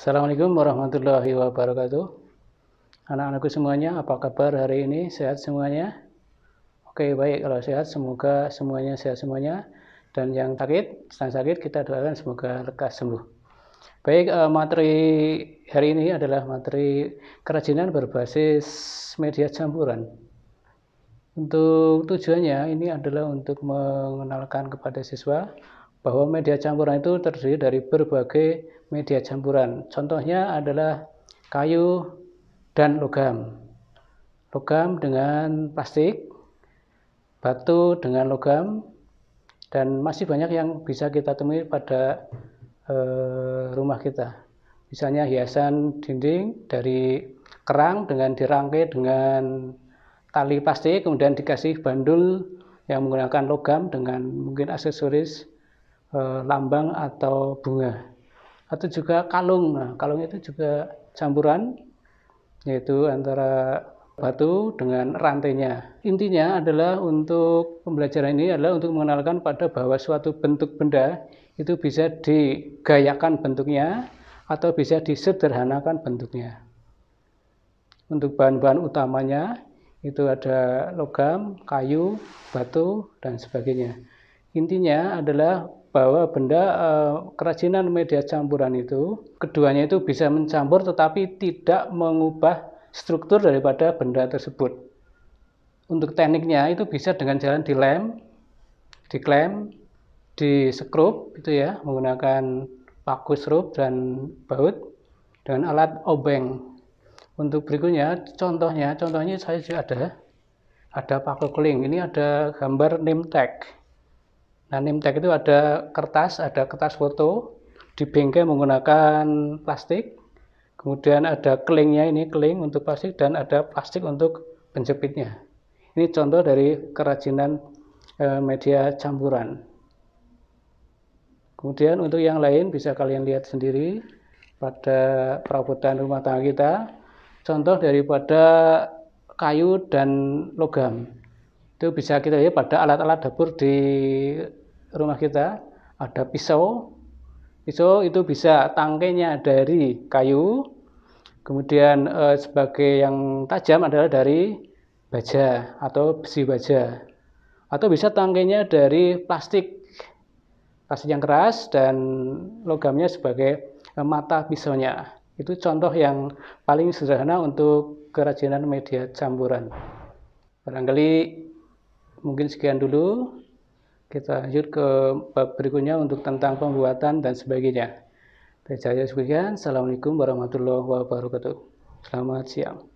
Assalamualaikum warahmatullahi wabarakatuh. Anak-anakku semuanya, apa kabar hari ini? Sehat semuanya? Oke, baik. Kalau sehat, semoga semuanya sehat semuanya. Dan yang sakit, sedang sakit, kita doakan semoga lekas sembuh. Baik, eh, materi hari ini adalah materi kerajinan berbasis media campuran. Untuk tujuannya, ini adalah untuk mengenalkan kepada siswa bahwa media campuran itu terdiri dari berbagai media campuran. Contohnya adalah kayu dan logam. Logam dengan plastik, batu dengan logam, dan masih banyak yang bisa kita temui pada eh, rumah kita. Misalnya hiasan dinding dari kerang dengan dirangkai dengan tali plastik, kemudian dikasih bandul yang menggunakan logam dengan mungkin aksesoris Eh, lambang atau bunga. Atau juga kalung. Nah, kalung itu juga campuran yaitu antara batu dengan rantainya. Intinya adalah untuk pembelajaran ini adalah untuk mengenalkan pada bahwa suatu bentuk benda itu bisa digayakan bentuknya atau bisa disederhanakan bentuknya. Untuk bahan-bahan utamanya itu ada logam, kayu, batu, dan sebagainya. Intinya adalah bahwa benda eh, kerajinan media campuran itu keduanya itu bisa mencampur tetapi tidak mengubah struktur daripada benda tersebut. Untuk tekniknya itu bisa dengan jalan dilem, diklem, di scrub itu ya menggunakan paku scrub dan baut dengan alat obeng. Untuk berikutnya contohnya contohnya saya juga ada ada paku keling. Ini ada gambar name tag Nah, name itu ada kertas, ada kertas foto, dibingkai menggunakan plastik, kemudian ada kelingnya ini, keling untuk plastik, dan ada plastik untuk penjepitnya. Ini contoh dari kerajinan e, media campuran. Kemudian untuk yang lain bisa kalian lihat sendiri pada perabotan rumah tangga kita. Contoh daripada kayu dan logam itu bisa kita lihat pada alat-alat dapur di rumah kita ada pisau pisau itu bisa tangkainya dari kayu kemudian eh, sebagai yang tajam adalah dari baja atau besi baja atau bisa tangkainya dari plastik plastik yang keras dan logamnya sebagai eh, mata pisaunya itu contoh yang paling sederhana untuk kerajinan media campuran barangkali mungkin sekian dulu. Kita lanjut ke bab berikutnya untuk tentang pembuatan dan sebagainya. Saya sekian. Assalamualaikum warahmatullahi wabarakatuh. Selamat siang.